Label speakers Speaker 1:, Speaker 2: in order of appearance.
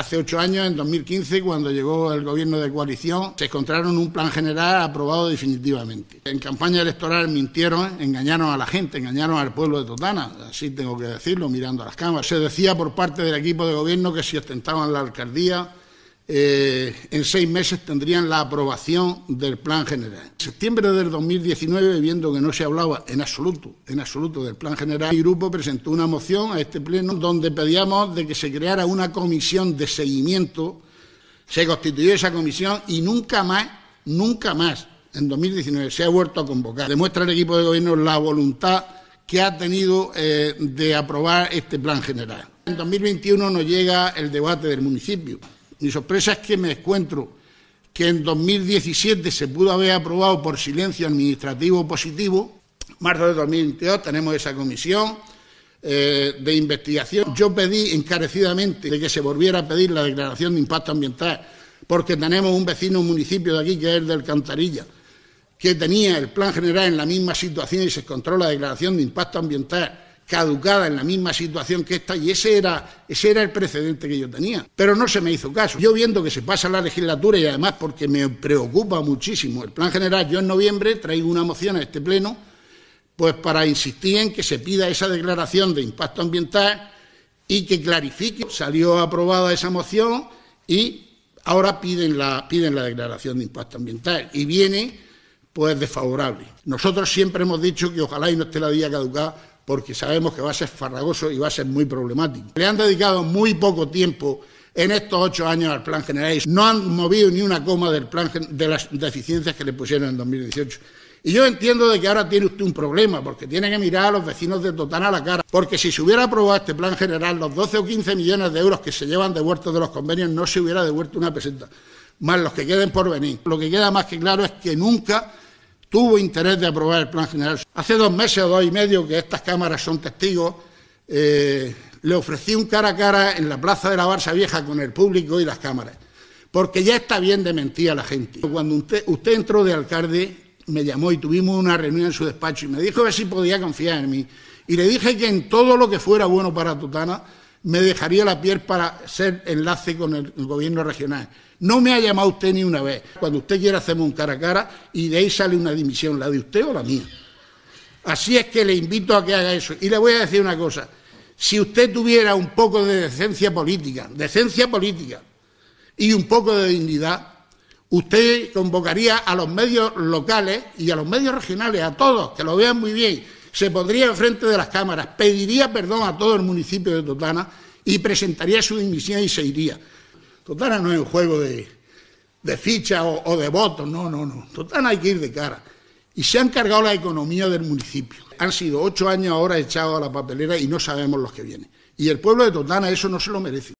Speaker 1: Hace ocho años, en 2015, cuando llegó el gobierno de coalición, se encontraron un plan general aprobado definitivamente. En campaña electoral mintieron, engañaron a la gente, engañaron al pueblo de Totana, así tengo que decirlo, mirando a las cámaras. Se decía por parte del equipo de gobierno que si ostentaban la alcaldía eh, en seis meses tendrían la aprobación del plan general. En septiembre del 2019, viendo que no se hablaba en absoluto, en absoluto del plan general, mi grupo presentó una moción a este pleno donde pedíamos de que se creara una comisión de seguimiento. Se constituyó esa comisión y nunca más, nunca más, en 2019 se ha vuelto a convocar. Demuestra el equipo de gobierno la voluntad que ha tenido eh, de aprobar este plan general. En 2021 nos llega el debate del municipio. Mi sorpresa es que me encuentro que en 2017 se pudo haber aprobado por silencio administrativo positivo. Marzo de 2022 tenemos esa comisión eh, de investigación. Yo pedí encarecidamente de que se volviera a pedir la declaración de impacto ambiental, porque tenemos un vecino municipio de aquí que es el de Alcantarilla, que tenía el plan general en la misma situación y se encontró la declaración de impacto ambiental caducada en la misma situación que esta y ese era, ese era el precedente que yo tenía. Pero no se me hizo caso. Yo viendo que se pasa la legislatura y además porque me preocupa muchísimo el plan general, yo en noviembre traigo una moción a este pleno pues para insistir en que se pida esa declaración de impacto ambiental y que clarifique. Salió aprobada esa moción y ahora piden la, piden la declaración de impacto ambiental y viene pues desfavorable. Nosotros siempre hemos dicho que ojalá y no esté la vía caducada porque sabemos que va a ser farragoso y va a ser muy problemático. Le han dedicado muy poco tiempo en estos ocho años al plan general y no han movido ni una coma del plan de las deficiencias que le pusieron en 2018. Y yo entiendo de que ahora tiene usted un problema, porque tiene que mirar a los vecinos de Totana a la cara, porque si se hubiera aprobado este plan general, los 12 o 15 millones de euros que se llevan devueltos de los convenios no se hubiera devuelto una peseta, más los que queden por venir. Lo que queda más que claro es que nunca tuvo interés de aprobar el plan general. Hace dos meses o dos y medio que estas cámaras son testigos, eh, le ofrecí un cara a cara en la plaza de la Barça Vieja con el público y las cámaras, porque ya está bien de mentir a la gente. Cuando usted, entró de alcalde, me llamó y tuvimos una reunión en su despacho y me dijo ver si podía confiar en mí. Y le dije que en todo lo que fuera bueno para Tutana, me dejaría la piel para ser enlace con el, gobierno regional. No me ha llamado usted ni una vez. Cuando usted quiera hacemos un cara a cara y de ahí sale una dimisión, la de usted o la mía. Así es que le invito a que haga eso. Y le voy a decir una cosa. Si usted tuviera un poco de decencia política, decencia política y un poco de dignidad, usted convocaría a los medios locales y a los medios regionales, a todos, que lo vean muy bien, se pondría enfrente de las cámaras, pediría perdón a todo el municipio de Totana y presentaría su dimisión y se iría. Totana no es un juego de, de fichas o, o, de votos, no, no, no. Totana hay que ir de cara. Y se han cargado la economía del municipio. Han sido ocho años ahora echados a la papelera y no sabemos los que vienen. Y el pueblo de Totana eso no se lo merece.